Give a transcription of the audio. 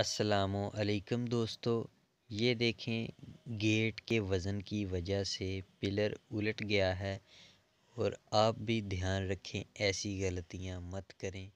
असलकम दोस्तों ये देखें गेट के वज़न की वजह से पिलर उलट गया है और आप भी ध्यान रखें ऐसी गलतियां मत करें